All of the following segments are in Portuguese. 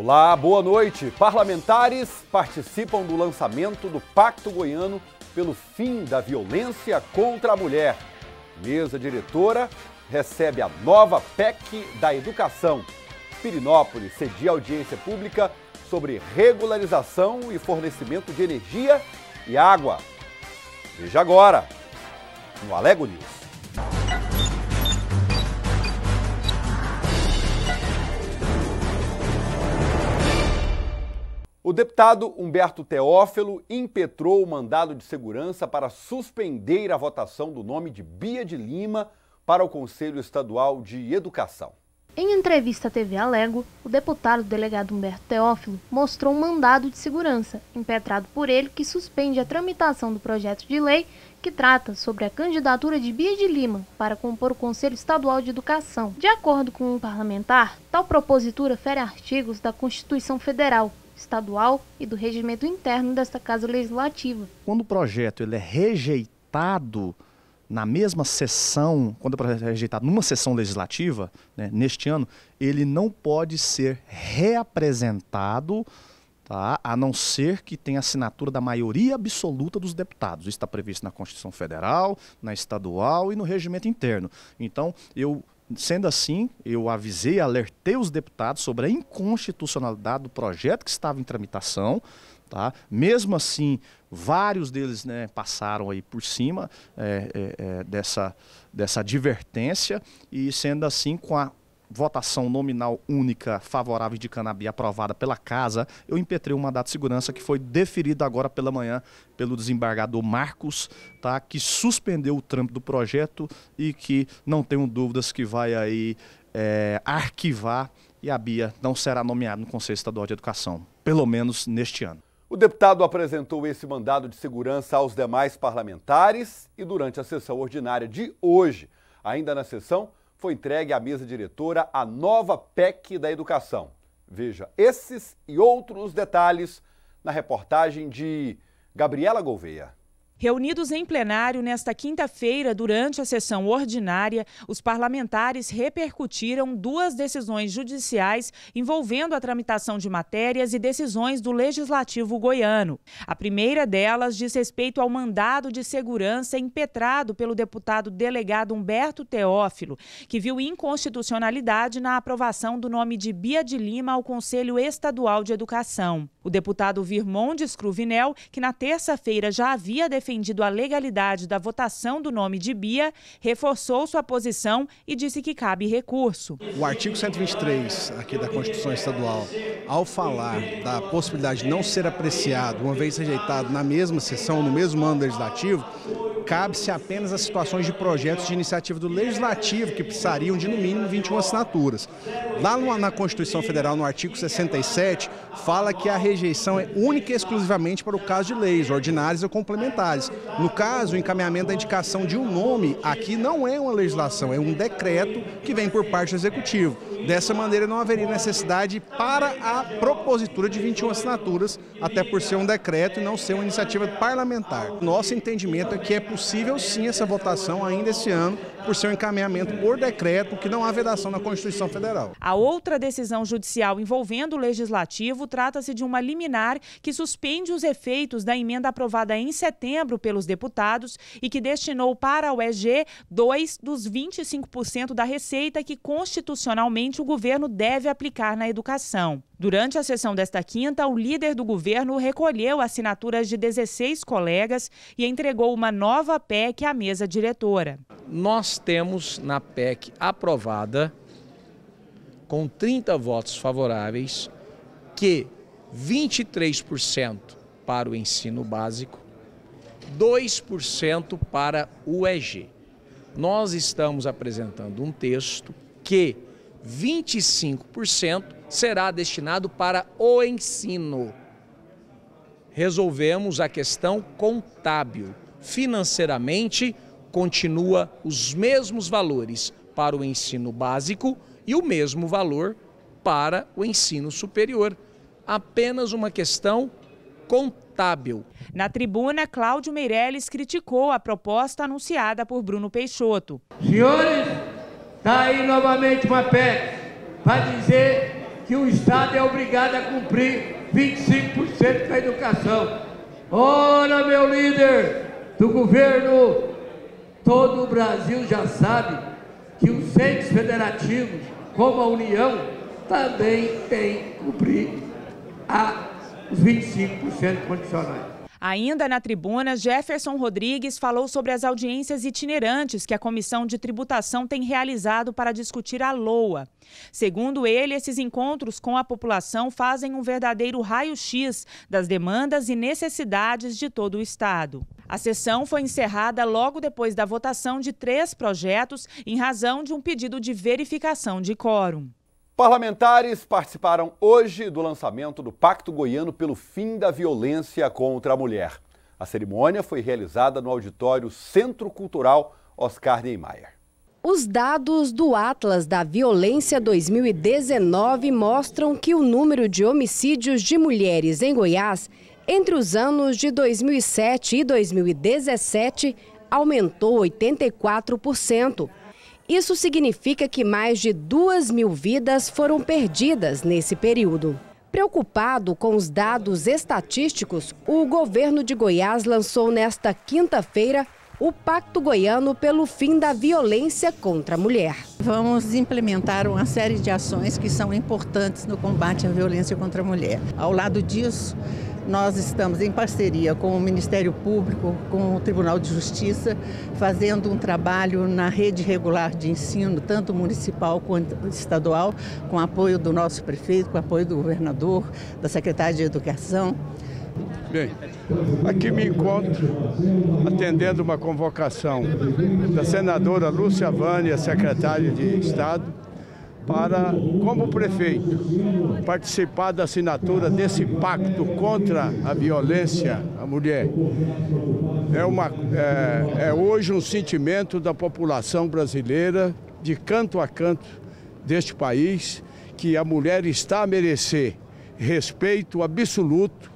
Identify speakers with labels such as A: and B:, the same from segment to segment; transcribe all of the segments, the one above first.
A: Olá, boa noite. Parlamentares participam do lançamento do Pacto Goiano pelo fim da violência contra a mulher. Mesa diretora recebe a nova PEC da educação. Pirinópolis cedia audiência pública sobre regularização e fornecimento de energia e água. Veja agora, no Alego News. O deputado Humberto Teófilo impetrou o mandado de segurança para suspender a votação do nome de Bia de Lima para o Conselho Estadual de Educação.
B: Em entrevista à TV Alego, o deputado delegado Humberto Teófilo mostrou um mandado de segurança, impetrado por ele, que suspende a tramitação do projeto de lei que trata sobre a candidatura de Bia de Lima para compor o Conselho Estadual de Educação. De acordo com um parlamentar, tal propositura fere artigos da Constituição Federal, estadual e do regimento interno desta Casa Legislativa.
C: Quando o projeto ele é rejeitado na mesma sessão, quando o projeto é rejeitado numa sessão legislativa, né, neste ano, ele não pode ser reapresentado Tá? a não ser que tenha assinatura da maioria absoluta dos deputados. Isso está previsto na Constituição Federal, na estadual e no regimento interno. Então, eu Sendo assim, eu avisei, alertei os deputados sobre a inconstitucionalidade do projeto que estava em tramitação. Tá? Mesmo assim, vários deles né, passaram aí por cima é, é, é, dessa, dessa advertência e, sendo assim, com a votação nominal única favorável de Canabi aprovada pela Casa, eu impetrei um mandato de segurança que foi deferido agora pela manhã pelo desembargador Marcos, tá, que suspendeu o trâmite do projeto e que não tenho dúvidas que vai aí é, arquivar e a Bia não será nomeada no Conselho Estadual de Educação, pelo menos neste ano.
A: O deputado apresentou esse mandado de segurança aos demais parlamentares e durante a sessão ordinária de hoje, ainda na sessão, foi entregue à mesa diretora a nova PEC da educação. Veja esses e outros detalhes na reportagem de Gabriela Gouveia.
D: Reunidos em plenário nesta quinta-feira, durante a sessão ordinária, os parlamentares repercutiram duas decisões judiciais envolvendo a tramitação de matérias e decisões do Legislativo goiano. A primeira delas diz respeito ao mandado de segurança impetrado pelo deputado delegado Humberto Teófilo, que viu inconstitucionalidade na aprovação do nome de Bia de Lima ao Conselho Estadual de Educação. O deputado Virmondes Cruvinel, que na terça-feira já havia defendido a legalidade da votação do nome de Bia, reforçou sua posição e disse que cabe recurso.
E: O artigo 123 aqui da Constituição Estadual, ao falar da possibilidade de não ser apreciado, uma vez rejeitado na mesma sessão, no mesmo ano legislativo, cabe-se apenas às situações de projetos de iniciativa do legislativo que precisariam de no mínimo 21 assinaturas. Lá na Constituição Federal, no artigo 67, fala que a rejeição rejeição é única e exclusivamente para o caso de leis ordinárias ou complementares. No caso, o encaminhamento da indicação de um nome aqui não é uma legislação, é um decreto que vem por parte do Executivo. Dessa maneira, não haveria necessidade para a propositura de 21 assinaturas, até por ser um decreto e não ser uma iniciativa parlamentar. Nosso entendimento é que é possível sim essa votação ainda esse ano, por seu encaminhamento por decreto, que
D: não há vedação na Constituição Federal. A outra decisão judicial envolvendo o Legislativo trata-se de uma liminar que suspende os efeitos da emenda aprovada em setembro pelos deputados e que destinou para o EG dois dos 25% da receita que constitucionalmente o governo deve aplicar na educação. Durante a sessão desta quinta, o líder do governo recolheu assinaturas de 16 colegas e entregou uma nova PEC à mesa diretora nós temos na
F: PEC aprovada, com 30 votos favoráveis, que 23% para o ensino básico, 2% para o EG. Nós estamos apresentando um texto que 25% será destinado para o ensino. Resolvemos a questão contábil. Financeiramente, continua os mesmos valores para o ensino básico e o mesmo valor para o ensino superior.
D: Apenas uma questão contábil. Na tribuna, Cláudio Meirelles criticou a proposta anunciada por Bruno Peixoto. Senhores, está aí novamente uma
G: PEC para dizer que o Estado é obrigado a cumprir 25% da educação. Ora, meu líder do governo Todo o Brasil já sabe que os entes federativos, como a União, também têm que cumprir a, os 25% condicionais.
D: Ainda na tribuna, Jefferson Rodrigues falou sobre as audiências itinerantes que a Comissão de Tributação tem realizado para discutir a LOA. Segundo ele, esses encontros com a população fazem um verdadeiro raio-x das demandas e necessidades de todo o Estado. A sessão foi encerrada logo depois da votação de três projetos, em razão de um pedido de verificação de quórum. Parlamentares participaram hoje
A: do lançamento do Pacto Goiano pelo Fim da Violência contra a Mulher. A cerimônia foi realizada no auditório Centro Cultural Oscar Niemeyer.
B: Os dados do Atlas da Violência 2019 mostram que o número de homicídios de mulheres em Goiás entre os anos de 2007 e 2017 aumentou 84%. Isso significa que mais de duas mil vidas foram perdidas nesse período. Preocupado com os dados estatísticos, o governo de Goiás lançou nesta quinta-feira o Pacto Goiano pelo fim da violência contra a mulher. Vamos implementar uma série de ações que são importantes no combate à violência
C: contra a mulher. Ao lado disso, nós estamos em parceria com o Ministério Público, com o Tribunal de Justiça, fazendo um trabalho na rede regular de
G: ensino, tanto municipal quanto estadual, com apoio do nosso prefeito, com apoio do governador, da secretária de Educação.
E: Bem, aqui me encontro atendendo uma convocação da senadora Lúcia Vânia, secretária de Estado, para, como prefeito, participar da assinatura desse pacto contra a violência à mulher. É, uma, é, é hoje um sentimento da população brasileira, de canto a canto deste país, que a mulher está a merecer respeito absoluto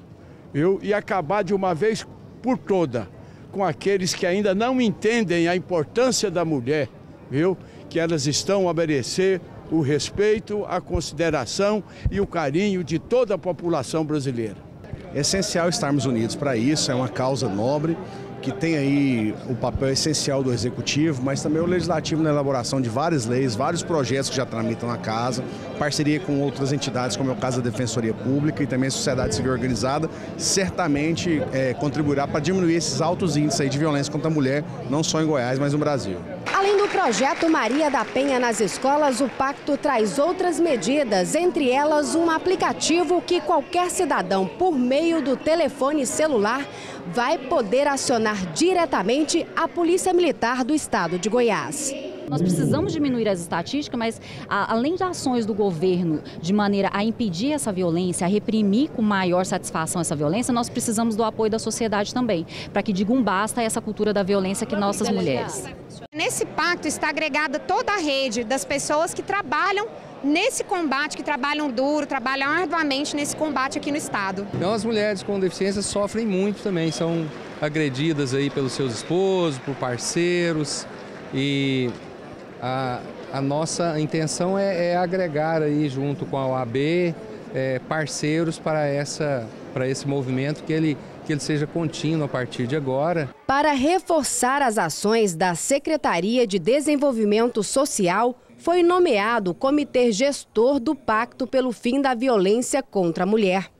E: viu? e acabar de uma vez por toda com aqueles que ainda não entendem a importância da mulher, viu? Que elas estão a merecer o respeito, a consideração e o carinho de toda a população brasileira. É essencial estarmos unidos para isso, é uma causa nobre que tem aí o papel essencial do executivo, mas também o legislativo na elaboração de várias leis, vários projetos que já tramitam na casa, parceria com outras entidades, como é o caso da Defensoria Pública e também a sociedade civil organizada, certamente é, contribuirá para diminuir esses altos índices de violência contra a mulher, não só em Goiás, mas no Brasil.
B: Além do projeto Maria da Penha nas escolas, o pacto traz outras medidas, entre elas um aplicativo que qualquer cidadão, por meio do telefone celular, vai poder acionar diretamente a Polícia Militar do Estado de Goiás. Nós precisamos diminuir as estatísticas, mas a, além das ações do governo de maneira a impedir essa violência, a reprimir com maior satisfação essa violência, nós precisamos do apoio da sociedade também, para que digam basta essa cultura da violência que nossas mulheres. Nesse pacto está agregada toda a rede das pessoas que trabalham nesse combate, que trabalham duro, trabalham arduamente nesse combate aqui no Estado.
F: Então as mulheres com deficiência sofrem muito também, são agredidas aí pelos seus esposos, por parceiros e a, a nossa intenção é, é, agregar aí junto com a OAB é, parceiros para, essa, para esse movimento que ele que ele seja contínuo a partir de agora.
B: Para reforçar as ações da Secretaria de Desenvolvimento Social, foi nomeado o Comitê Gestor do Pacto pelo Fim da Violência contra a Mulher.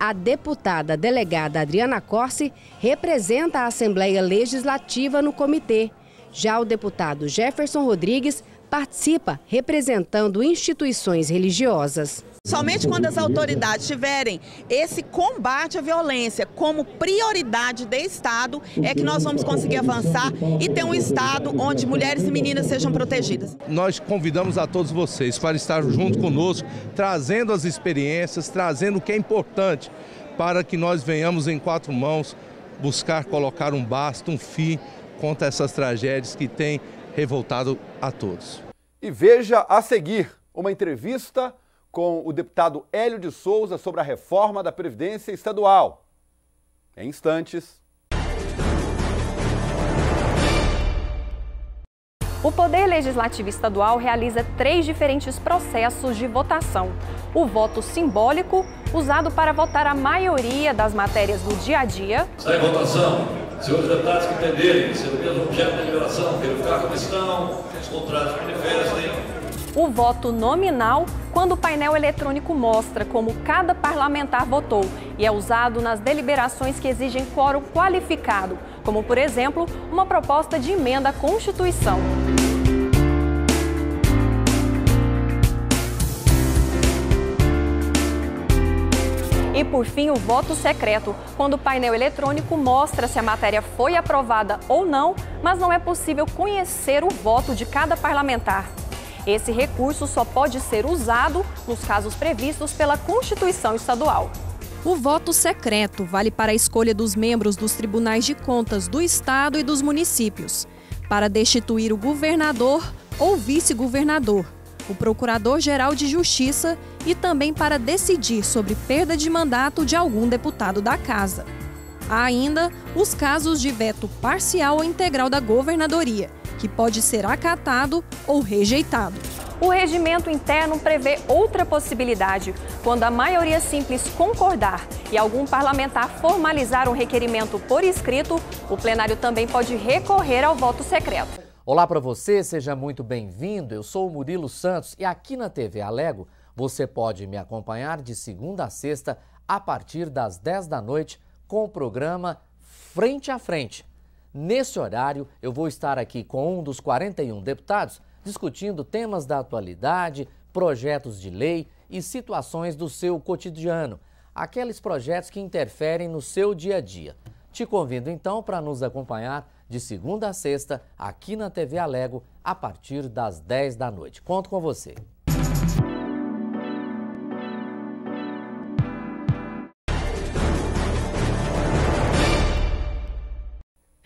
B: A deputada delegada Adriana Corse representa a Assembleia Legislativa no comitê já o deputado Jefferson Rodrigues participa representando instituições religiosas. Somente quando as autoridades
D: tiverem esse combate à violência como prioridade de Estado é que nós vamos conseguir avançar e ter um Estado onde mulheres e meninas sejam protegidas.
E: Nós convidamos a todos vocês para estar junto conosco, trazendo as experiências, trazendo o que é importante para que nós venhamos em quatro mãos buscar colocar um basta, um fim conta essas tragédias que têm revoltado a todos.
A: E veja a seguir uma entrevista com o deputado Hélio de Souza sobre a reforma da Previdência Estadual. Em instantes.
H: O Poder Legislativo Estadual realiza três diferentes processos de votação: o voto simbólico, usado para votar a maioria das matérias do dia a dia.
G: Sai
I: votação.
G: Se os deputados que entenderem ser o mesmo objeto da liberação, queiram ficar é como estão, os contratos manifestem.
H: O voto nominal, quando o painel eletrônico mostra como cada parlamentar votou e é usado nas deliberações que exigem quórum qualificado, como, por exemplo, uma proposta de emenda à Constituição. E por fim, o voto secreto, quando o painel eletrônico mostra se a matéria foi aprovada ou não, mas não é possível conhecer o voto de cada parlamentar. Esse recurso só pode ser usado nos casos previstos pela Constituição Estadual. O voto secreto vale para a escolha dos membros dos tribunais de contas do Estado e dos municípios, para destituir o governador ou vice-governador, o procurador-geral de Justiça e também para decidir sobre perda de mandato de algum deputado da Casa. Há ainda os casos de veto parcial ou integral da governadoria, que pode ser acatado ou rejeitado. O regimento interno prevê outra possibilidade. Quando a maioria simples concordar e algum parlamentar formalizar um requerimento por escrito, o plenário também pode recorrer ao voto secreto.
C: Olá para você, seja muito bem-vindo. Eu sou o Murilo Santos e aqui na TV Alego você pode me acompanhar de segunda a sexta, a partir das 10 da noite, com o programa Frente a Frente. Nesse horário, eu vou estar aqui com um dos 41 deputados discutindo temas da atualidade, projetos de lei e situações do seu cotidiano, aqueles projetos que interferem no seu dia a dia. Te convido então para nos acompanhar de segunda a sexta aqui na TV Alego a partir das 10 da noite. Conto com você.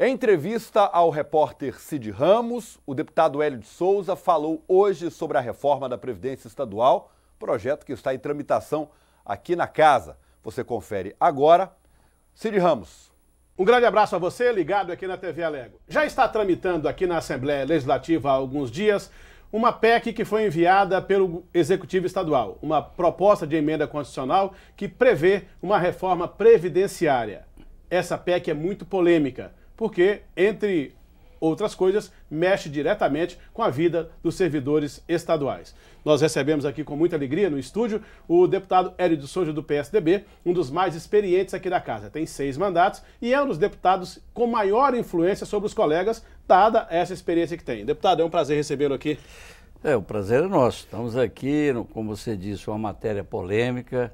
A: Em entrevista ao repórter Cid Ramos, o deputado Hélio de Souza falou hoje sobre a reforma da Previdência Estadual, projeto que está em tramitação aqui
J: na casa. Você confere agora. Cid Ramos. Um grande abraço a você, ligado aqui na TV Alego. Já está tramitando aqui na Assembleia Legislativa há alguns dias uma PEC que foi enviada pelo Executivo Estadual, uma proposta de emenda constitucional que prevê uma reforma previdenciária. Essa PEC é muito polêmica porque, entre outras coisas, mexe diretamente com a vida dos servidores estaduais. Nós recebemos aqui com muita alegria no estúdio o deputado Hélio de Souza do PSDB, um dos mais experientes aqui da casa. Tem seis mandatos e é um dos deputados com
G: maior influência sobre os colegas, dada essa experiência que tem. Deputado, é um prazer
J: recebê-lo aqui.
G: É, o prazer é nosso. Estamos aqui, como você disse, uma matéria polêmica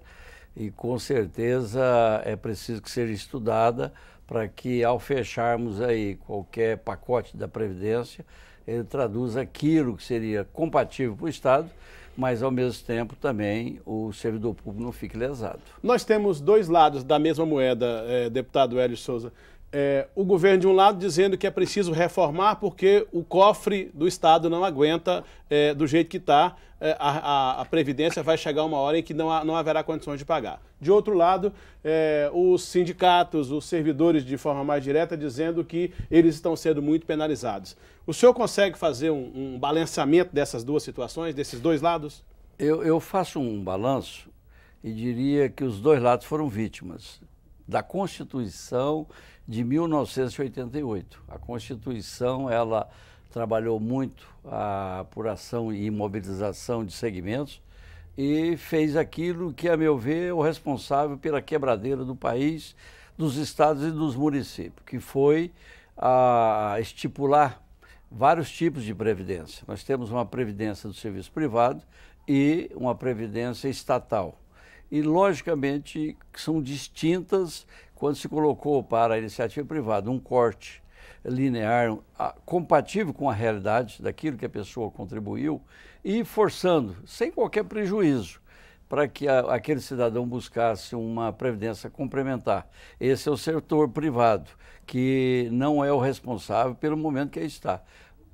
G: e com certeza é preciso que seja estudada para que ao fecharmos aí qualquer pacote da Previdência, ele traduza aquilo que seria compatível para o Estado, mas ao mesmo tempo também o servidor público não fique lesado. Nós temos dois lados da mesma moeda, eh, deputado Hélio Souza é, o
J: governo de um lado dizendo que é preciso reformar porque o cofre do Estado não aguenta é, do jeito que está, é, a, a, Previdência vai chegar uma hora em que não, há, não haverá condições de pagar. De outro lado, é, os sindicatos, os servidores de forma mais direta dizendo que eles estão sendo muito penalizados. O senhor consegue fazer um, um balanceamento
G: dessas duas situações, desses dois lados? eu, eu faço um balanço e diria que os dois lados foram vítimas da Constituição de 1988. A Constituição, ela trabalhou muito a apuração e mobilização de segmentos e fez aquilo que, a meu ver, é o responsável pela quebradeira do país, dos estados e dos municípios, que foi a estipular vários tipos de previdência. Nós temos uma previdência do serviço privado e uma previdência estatal. E, logicamente, são distintas quando se colocou para a iniciativa privada um corte linear a, ah, compatível com a realidade daquilo que a pessoa contribuiu e forçando, sem qualquer prejuízo, para que a, aquele cidadão buscasse uma previdência complementar. Esse é o setor privado, que não é o responsável pelo momento que aí está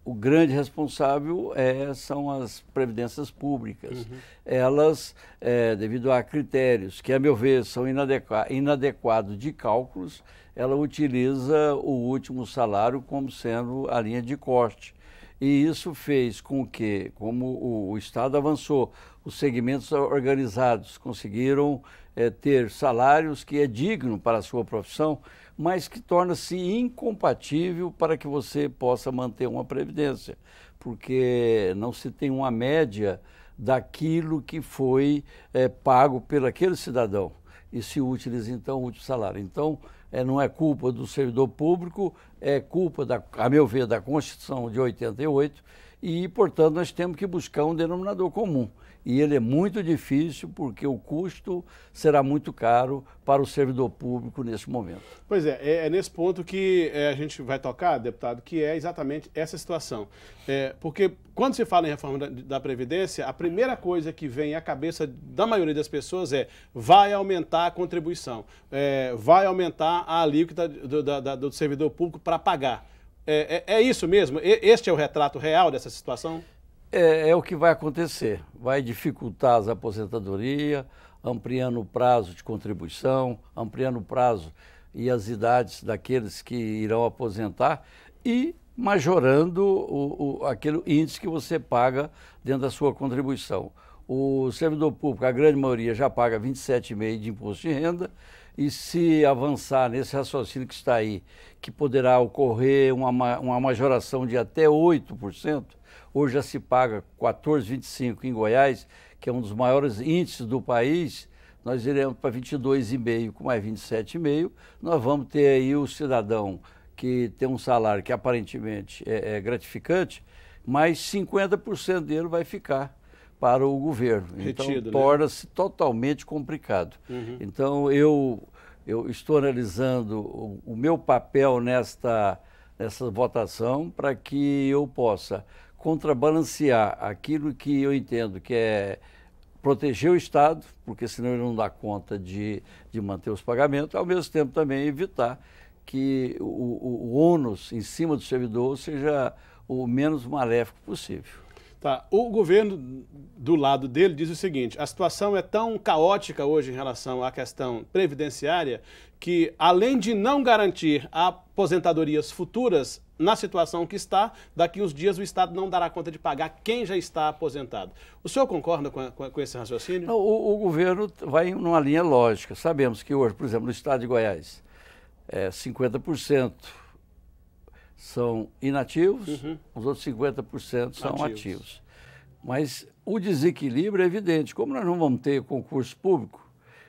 G: o grande responsável é, são as previdências públicas. Uhum. Elas, é, devido a critérios que, a meu ver, são inadequa inadequados de cálculos, ela utiliza o último salário como sendo a linha de corte. E isso fez com que, como o, o Estado avançou, os segmentos organizados conseguiram é, ter salários que é digno para a sua profissão, mas que torna-se incompatível para que você possa manter uma previdência, porque não se tem uma média daquilo que foi é, pago pelo aquele cidadão e se utiliza então o último salário. Então, é, não é culpa do servidor público, é culpa, da, a meu ver, da Constituição de 88 e, portanto, nós temos que buscar um denominador comum e ele é muito difícil porque o custo será muito caro para o servidor público nesse momento.
J: Pois é, é, é nesse ponto que é, a gente vai tocar, deputado, que é exatamente essa situação. É, porque quando se fala em reforma da, da, Previdência, a primeira coisa que vem à cabeça da maioria das pessoas é vai aumentar a contribuição, é, vai aumentar a alíquota do, da, da, do servidor público para pagar. É, é isso mesmo? este é o retrato real dessa situação?
G: é, é o que vai acontecer. Vai dificultar as aposentadorias, ampliando o prazo de contribuição, ampliando o prazo e as idades daqueles que irão aposentar e majorando o, o, aquele índice que você paga dentro da sua contribuição. O servidor público, a grande maioria, já paga 27,5% de imposto de renda e se avançar nesse raciocínio que está aí, que poderá ocorrer uma, uma majoração de até 8%, Hoje já se paga 14,25 em Goiás, que é um dos maiores índices do país, nós iremos para 22,5 com mais 27,5. Nós vamos ter aí o cidadão que tem um salário que aparentemente é, é gratificante, mas 50% dele vai ficar para o governo. Então, Retido, então, né? torna-se totalmente complicado. Uhum. Então, eu, eu estou analisando o, o meu papel nesta, nessa votação para que eu possa contrabalancear aquilo que eu entendo que é proteger o Estado, porque senão ele não dá conta de, de manter os pagamentos, ao mesmo tempo também evitar que o, o, o ônus em cima do servidor seja o menos maléfico possível.
J: Tá. O governo, do lado dele, diz o seguinte: a situação é tão caótica hoje em relação à questão previdenciária que, além de não garantir aposentadorias futuras na situação que está, daqui uns dias o Estado não dará conta de pagar quem já
G: está aposentado. O senhor concorda com, com esse raciocínio? Não, o, o, governo vai numa linha lógica. Sabemos que hoje, por exemplo, no Estado de Goiás, é, 50% são inativos, uhum. os outros 50% são ativos. ativos. Mas o desequilíbrio é evidente. Como nós não vamos ter concurso público,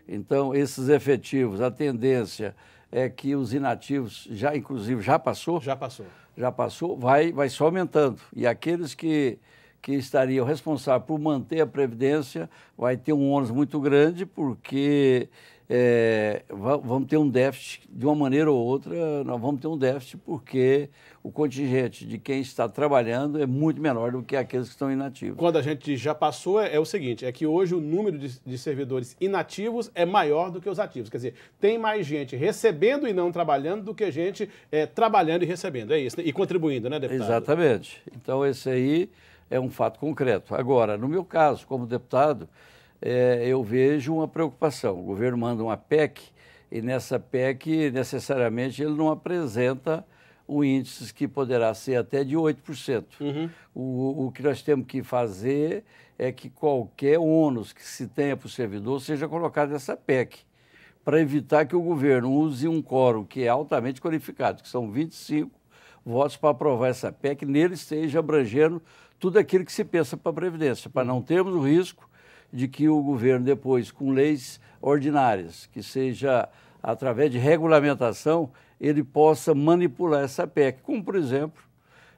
G: então esses efetivos, a tendência é que os inativos já, inclusive, já passou. Já passou. Já passou, vai, vai só aumentando. E aqueles que, que estariam responsáveis por manter a Previdência vai ter um ônus muito grande, porque é, vamos ter um déficit, de uma maneira ou outra, nós vamos ter um déficit porque o contingente de quem está trabalhando é muito menor do que aqueles que estão inativos.
J: Quando a gente já passou, é, é o seguinte: é que hoje o número de, de, servidores inativos é maior do que os ativos. Quer dizer, tem mais gente recebendo e não trabalhando do que gente é, trabalhando
G: e recebendo. É isso, né? e contribuindo, né, deputado? Exatamente. Então, esse aí é um fato concreto. Agora, no meu caso, como deputado, é, eu vejo uma preocupação. O governo manda uma PEC e nessa PEC, necessariamente, ele não apresenta um índice que poderá ser até de 8%. Uhum. O, o que nós temos que fazer é que qualquer ônus que se tenha para o servidor seja colocado nessa PEC, para evitar que o governo use um quórum que é altamente qualificado, que são 25 votos para aprovar essa PEC, nele esteja abrangendo tudo aquilo que se pensa para a Previdência, para não termos o risco de que o governo, depois, com leis ordinárias, que seja através de regulamentação, ele possa manipular essa PEC, como, por exemplo,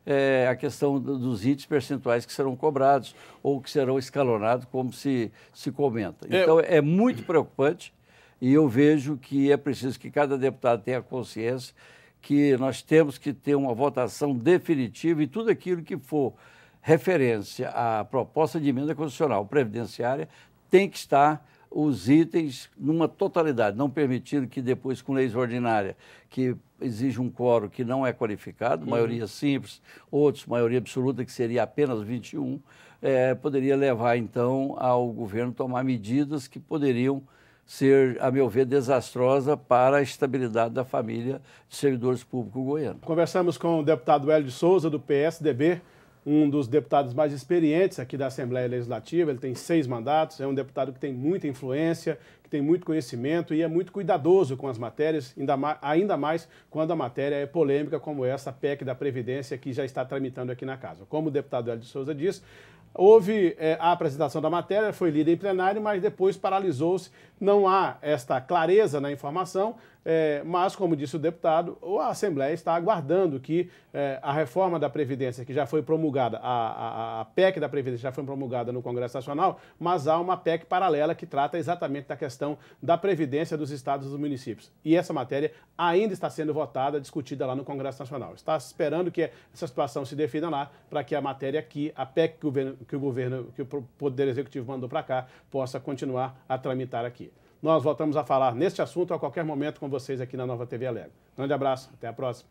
G: é, a questão dos itens percentuais que serão cobrados ou que serão escalonados, como se, se comenta. É então, é muito preocupante e eu vejo que é preciso que cada deputado tenha consciência que nós temos que ter uma votação definitiva e tudo aquilo que for referência à proposta de emenda constitucional previdenciária, tem que estar os itens numa totalidade, não permitindo que depois, com leis ordinárias, que exige um quórum que não é qualificado, uhum. maioria simples, outros, maioria absoluta, que seria apenas 21, é, eh, poderia levar, então, ao governo tomar medidas que poderiam ser, a meu ver, desastrosa para a estabilidade da família de servidores públicos goianos.
J: Conversamos com o deputado Hélio de Souza, do PSDB, um dos deputados mais experientes aqui da Assembleia Legislativa. Ele tem seis mandatos, é um deputado que tem muita influência, que tem muito conhecimento e é muito cuidadoso com as matérias, ainda mais, ainda mais quando a matéria é polêmica, como essa PEC da Previdência que já está tramitando aqui na casa. Como o deputado Hélio de Souza diz, Houve é, a apresentação da matéria, foi lida em plenário, mas depois paralisou-se não há esta clareza na informação, é, mas, como disse o deputado, a Assembleia está aguardando que é, a reforma da Previdência, que já foi promulgada, a, a, a, PEC da Previdência já foi promulgada no Congresso Nacional, mas há uma PEC paralela que trata exatamente da questão da Previdência dos Estados e dos municípios. E essa matéria ainda está sendo votada, discutida lá no Congresso Nacional. Está esperando que essa situação se defina lá, para que a matéria aqui, a PEC que o governo, que o, governo, que o Poder Executivo mandou para cá, possa continuar a tramitar aqui. Nós voltamos a falar neste assunto a qualquer momento com vocês aqui na Nova TV Alegre. Grande abraço, até a próxima.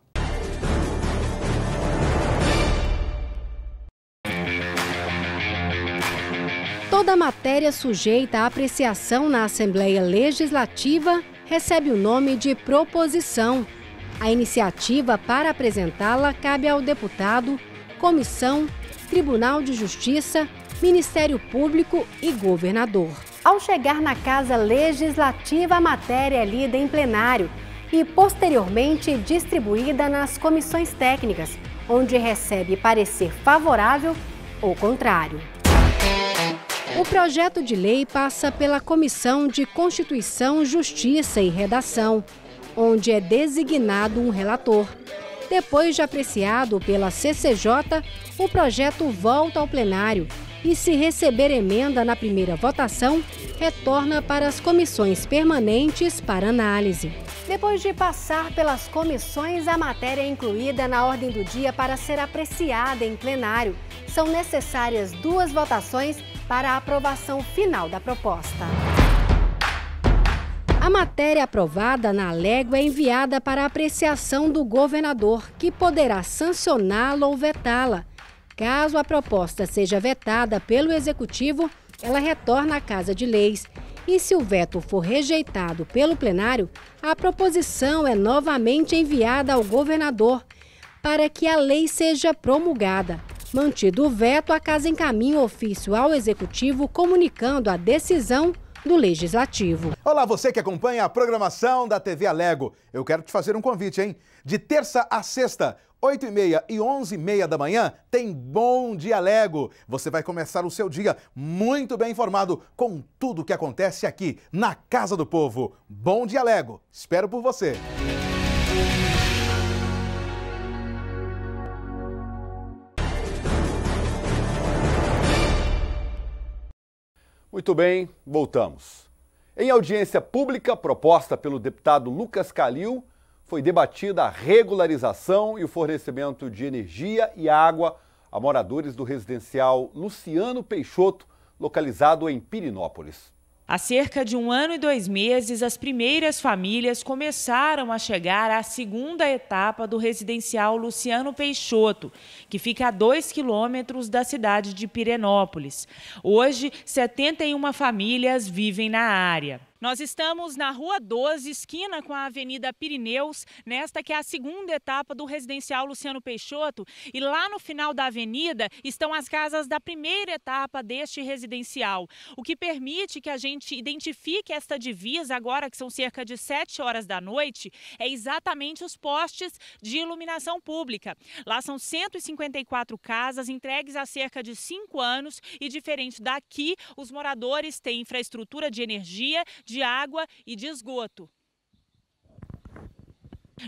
B: Toda matéria sujeita à apreciação na Assembleia Legislativa recebe o nome de proposição. A iniciativa para apresentá-la cabe ao deputado, comissão, Tribunal de Justiça, Ministério Público e governador. Ao chegar na Casa Legislativa, a matéria é lida em plenário e posteriormente distribuída nas comissões técnicas, onde recebe parecer favorável ou contrário. O projeto de lei passa pela Comissão de Constituição, Justiça e Redação, onde é designado um relator. Depois de apreciado pela CCJ, o projeto volta ao plenário e, se receber emenda na primeira votação, retorna para as comissões permanentes para análise. Depois de passar pelas comissões, a matéria é incluída na ordem do dia para ser apreciada em plenário. São necessárias duas votações para a aprovação final da proposta. A matéria aprovada na légua é enviada para apreciação do governador, que poderá sancioná-la ou vetá-la. Caso a proposta seja vetada pelo Executivo, ela retorna à Casa de Leis. E se o veto for rejeitado pelo plenário, a proposição é novamente enviada ao governador para que a lei seja promulgada. Mantido o veto, a Casa encaminha o ofício ao Executivo comunicando a decisão do Legislativo. Olá, você
E: que acompanha a programação da TV Alego. Eu quero te fazer um convite, hein? De terça a sexta, 8h30 e 11h30 da manhã, tem Bom Dia Lego. Você vai começar o seu dia muito bem informado com tudo o que acontece aqui na Casa do Povo. Bom Dia Lego. Espero por você.
A: Muito bem, voltamos. Em audiência pública proposta pelo deputado Lucas Calil, foi debatida a regularização e o fornecimento de energia e água a moradores do residencial Luciano Peixoto, localizado em Pirinópolis.
D: Há cerca de um ano e dois meses, as primeiras famílias começaram a chegar à segunda etapa do residencial Luciano Peixoto, que fica a dois quilômetros da cidade de Pirenópolis. Hoje, 71 famílias vivem na área. Nós estamos na Rua 12, esquina com a Avenida Pirineus, nesta que é a segunda etapa do residencial Luciano Peixoto. E lá no final da avenida estão as casas da primeira etapa deste residencial, o que permite que a gente identifique esta divisa agora, que são cerca de 7 horas da noite, é exatamente os postes de iluminação pública. Lá são 154 casas entregues há cerca de 5 anos e, diferente daqui, os moradores têm infraestrutura de energia, de água e de esgoto.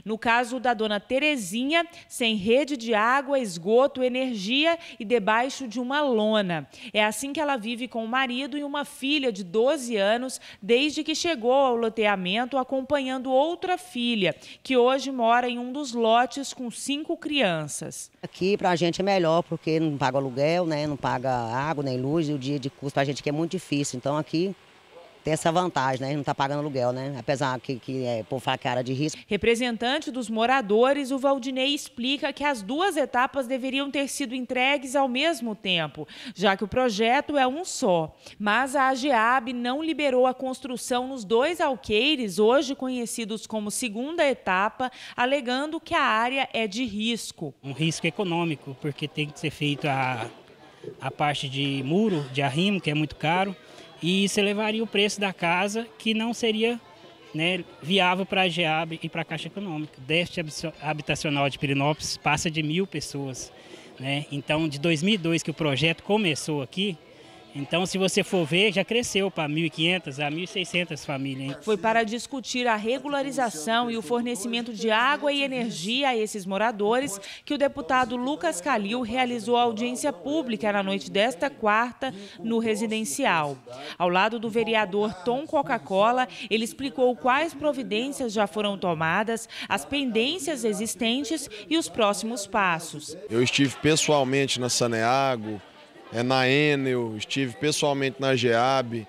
D: No caso da dona Terezinha, sem rede de água, esgoto, energia e debaixo de uma lona. É assim que ela vive com o marido e uma filha de 12 anos, desde que chegou ao loteamento, acompanhando outra filha, que hoje mora em um dos lotes com cinco crianças.
K: Aqui para a gente é melhor, porque não paga aluguel, né? não paga água nem luz, e o dia de custo para a gente aqui é muito difícil. Então aqui tem essa vantagem, né? Não está pagando aluguel,
D: né? Apesar que, que é por facada é de risco. Representante dos moradores, o Valdinei explica que as duas etapas deveriam ter sido entregues ao mesmo tempo, já que o projeto é um só. Mas a AGEAB não liberou a construção nos dois alqueires, hoje conhecidos como segunda etapa, alegando que a área é de risco. Um risco econômico, porque tem que ser feito a, a parte de muro, de arrimo, que é muito caro e isso elevaria o preço da casa, que não seria né, viável para a GEAB e para a Caixa Econômica. O déficit habitacional de Pirinópolis passa de mil pessoas. Né? Então, de 2002 que o projeto começou aqui, então, se você for ver, já cresceu para 1.500 a 1.600 famílias. Foi para discutir a regularização e o fornecimento de água e energia a esses moradores que o deputado Lucas Calil realizou audiência pública na noite desta quarta no residencial. Ao lado do vereador Tom Coca-Cola, ele explicou quais providências já foram tomadas, as pendências existentes e os próximos passos.
K: Eu estive pessoalmente na Saneago, é, na Enel, estive pessoalmente na GEAB,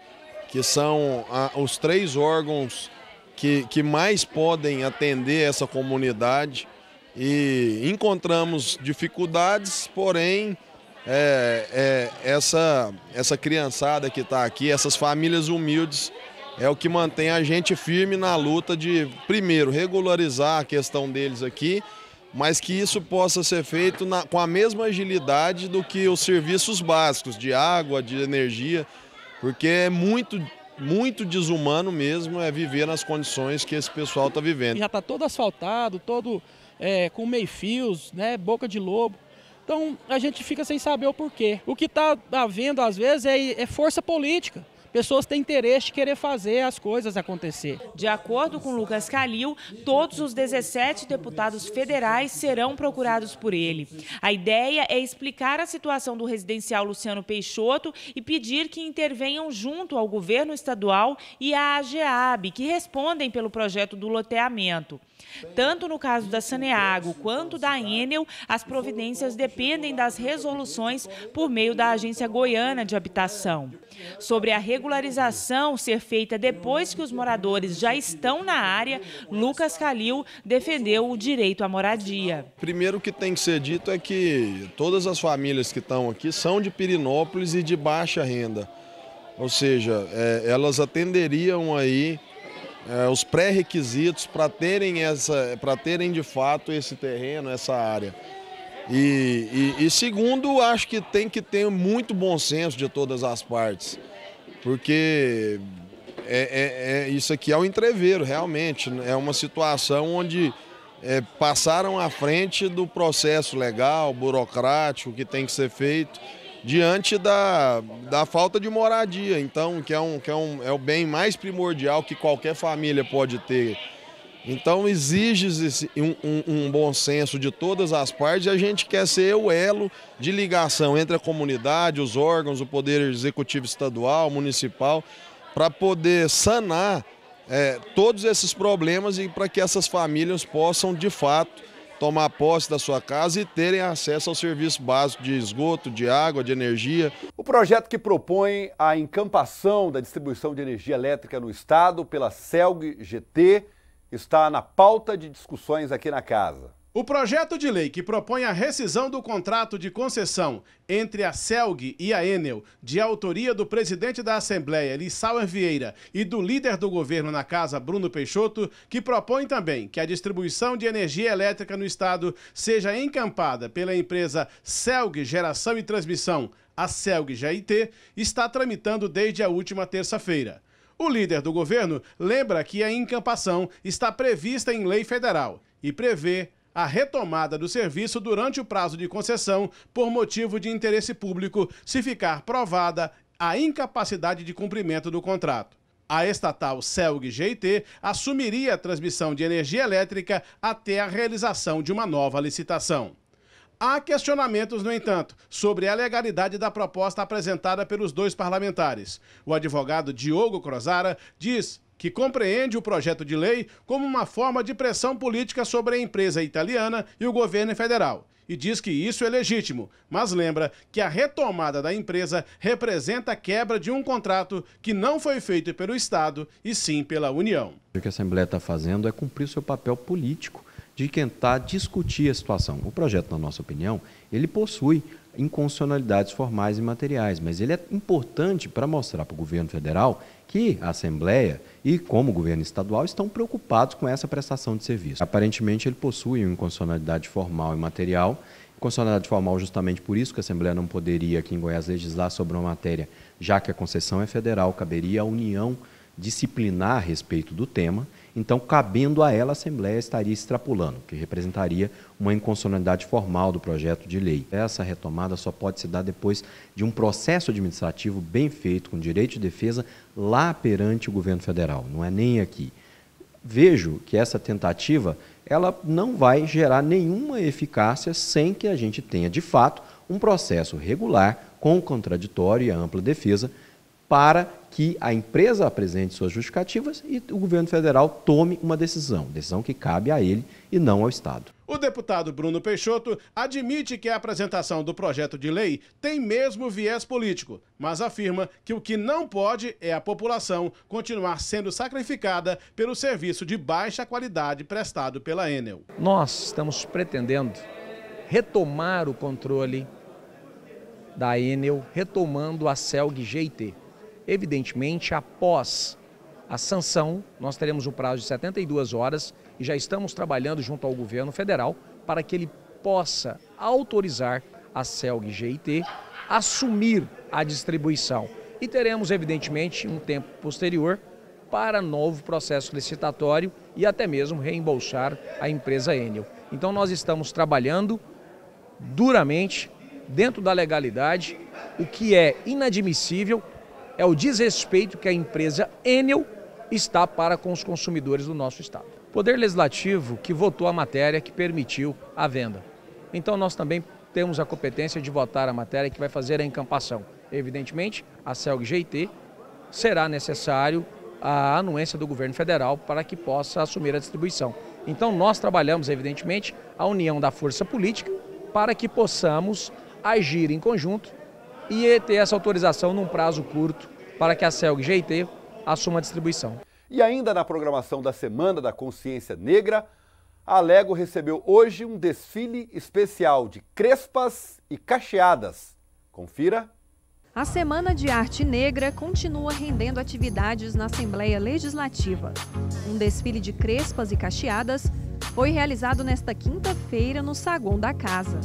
K: que são a, os três órgãos que, que mais podem atender essa comunidade. E encontramos dificuldades, porém, é, é, essa, essa criançada que está aqui, essas famílias humildes, é o que mantém a gente firme na luta de, primeiro, regularizar a questão deles aqui mas que isso possa ser feito na, com a mesma agilidade do que os serviços básicos de água, de energia, porque é muito muito desumano mesmo é viver
F: nas condições que esse pessoal está vivendo. Já está todo asfaltado, todo é, com meio-fios, né, boca de lobo. Então a gente fica sem saber o porquê. O que está havendo
D: às vezes é, é força política pessoas têm interesse em querer fazer as coisas acontecer. De acordo com Lucas Calil, todos os 17 deputados federais serão procurados por ele. A ideia é explicar a situação do residencial Luciano Peixoto e pedir que intervenham junto ao governo estadual e à AGEAB, que respondem pelo projeto do loteamento. Tanto no caso da Saneago quanto da Enel, as providências dependem das resoluções por meio da Agência Goiana de Habitação. Sobre a regularização ser feita depois que os moradores já estão na área, Lucas Calil defendeu o direito à moradia.
K: Primeiro que tem que ser dito é que todas as famílias que estão aqui são de Pirinópolis e de baixa renda. Ou seja, é, elas atenderiam aí é, os pré-requisitos para terem essa, para terem de fato esse terreno, essa área. E, e, e, segundo, acho que tem que ter muito bom senso de todas as partes, porque é, é, é isso aqui é o um entreveiro, realmente. Né? É uma situação onde é, passaram à frente do processo legal, burocrático que tem que ser feito diante da, da falta de moradia, então, que, é, um, que é, um, é o bem mais primordial que qualquer família pode ter. Então exige um, um, um, bom senso de todas as partes e a gente quer ser o elo de ligação entre a comunidade, os órgãos, o poder executivo estadual, municipal, para poder sanar é, todos esses problemas e para que essas famílias possam, de fato, tomar posse da sua casa e terem acesso ao serviço básico de esgoto, de água, de energia. O projeto que propõe a encampação da distribuição de energia elétrica no estado pela CELG
J: GT está na pauta de discussões aqui na casa. O projeto de lei que propõe a rescisão do contrato de concessão entre a CELG e a Enel, de autoria do presidente da Assembleia, Lissauer Vieira, e do líder do governo na casa, Bruno Peixoto, que propõe também que a distribuição de energia elétrica no estado seja encampada pela empresa CELG Geração e Transmissão, a CELG GIT, está tramitando desde a última terça-feira. O líder do governo lembra que a encampação está prevista em lei federal e prevê a retomada do serviço durante o prazo de concessão por motivo de interesse público, se ficar provada a incapacidade de cumprimento do contrato. A estatal CELG GIT assumiria a transmissão de energia elétrica até a realização de uma nova licitação. Há questionamentos, no entanto, sobre a legalidade da proposta apresentada pelos dois parlamentares. O advogado Diogo Crozara diz que compreende o projeto de lei como uma forma de pressão política sobre a empresa italiana e o governo federal. E diz que isso é legítimo, mas lembra que a retomada da empresa representa a quebra de um contrato que não foi feito pelo Estado e sim pela União.
I: O que a Assembleia está fazendo é cumprir seu papel político de tentar discutir a situação. O projeto, na nossa opinião, ele possui inconstitucionalidades formais e materiais, mas ele é importante para mostrar para o governo federal que a Assembleia e como governo estadual estão preocupados com essa prestação de serviço. Aparentemente ele possui uma inconstitucionalidade formal e material, inconstitucionalidade formal justamente por isso que a Assembleia não poderia aqui em Goiás legislar sobre uma matéria, já que a concessão é federal, caberia à União disciplinar a respeito do tema, então, cabendo a ela, a Assembleia estaria extrapolando, que representaria uma inconstitucionalidade formal do projeto de lei. Essa retomada só pode se dar depois de um processo administrativo bem feito, com direito de defesa, lá perante o governo federal, não é nem aqui. Vejo que essa tentativa ela não vai gerar nenhuma eficácia sem que a gente tenha, de fato, um processo regular com contraditório e ampla defesa para que a empresa apresente suas justificativas e o governo federal tome uma decisão, decisão que cabe a ele e não ao Estado.
J: O deputado Bruno Peixoto admite que a apresentação do projeto de lei tem mesmo viés político, mas afirma que o que não pode é a população continuar sendo sacrificada pelo serviço de baixa qualidade prestado pela Enel.
F: Nós estamos pretendendo retomar o controle da Enel, retomando a CELG GT. Evidentemente, após a sanção, nós teremos o prazo de 72 horas e já estamos trabalhando junto ao governo federal para que ele possa autorizar a CELG GIT assumir a distribuição. E teremos, evidentemente, um tempo posterior para novo processo licitatório e até mesmo reembolsar a empresa Enel. Então nós estamos trabalhando duramente dentro da legalidade, o que é inadmissível é o desrespeito que a empresa Enel está para com os consumidores do nosso Estado. Poder Legislativo que votou a matéria que permitiu a venda. Então nós também temos a competência de votar a matéria que vai fazer a encampação. Evidentemente, a CELG-GIT será necessário a anuência do governo federal para que possa assumir a distribuição. Então nós trabalhamos, evidentemente, a união da força política para que possamos agir em conjunto e é ter essa autorização num prazo curto para que a CELG GIT assuma a distribuição.
A: E ainda na programação da Semana da Consciência Negra, a Lego recebeu hoje um desfile especial de crespas e cacheadas. Confira.
H: A Semana de Arte Negra continua rendendo atividades na Assembleia Legislativa. Um desfile de crespas e cacheadas foi realizado nesta quinta-feira no saguão da casa.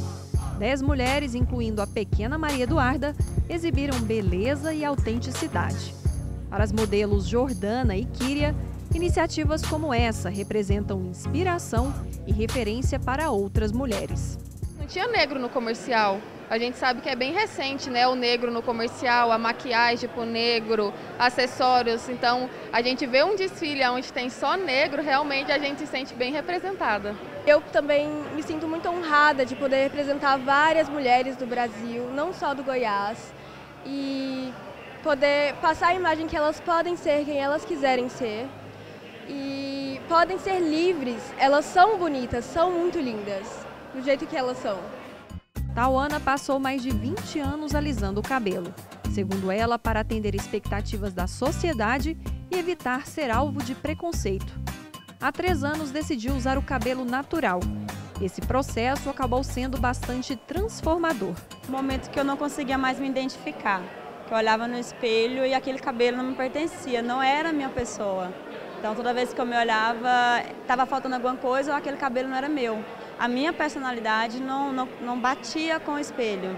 H: Dez mulheres, incluindo a pequena Maria Eduarda, exibiram beleza e autenticidade. Para as modelos Jordana e Kíria, iniciativas como essa representam inspiração e referência para outras mulheres. Não tinha negro no comercial, a gente sabe que é bem recente, né? O negro no comercial, a maquiagem pro negro, acessórios. Então, a gente vê um desfile onde tem só negro, realmente a gente se sente bem representada. Eu também me sinto muito honrada de poder representar várias mulheres do Brasil, não só do Goiás, e poder passar a imagem que elas podem ser quem elas quiserem ser. E podem ser livres, elas são bonitas, são muito lindas, do jeito que elas são. Tauana passou mais de 20 anos alisando o cabelo, segundo ela, para atender expectativas da sociedade e evitar ser alvo de preconceito. Há três anos decidiu usar o cabelo natural. Esse processo acabou sendo bastante transformador. Momento que eu não conseguia mais me identificar, que eu olhava no espelho e aquele cabelo não me pertencia, não era a minha pessoa. Então toda vez que eu me olhava, estava faltando alguma coisa ou aquele cabelo não era meu a minha personalidade não, não, não batia com o espelho.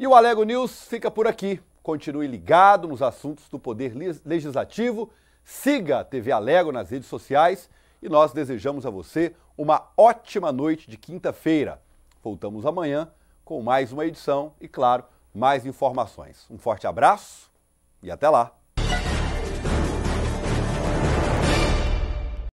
A: E o Alego News fica por aqui continue ligado nos assuntos do Poder Legislativo, siga a TV Alego nas redes sociais e nós desejamos a você uma ótima noite de quinta-feira. Voltamos amanhã com mais uma edição e, claro, mais informações. Um forte abraço e até lá!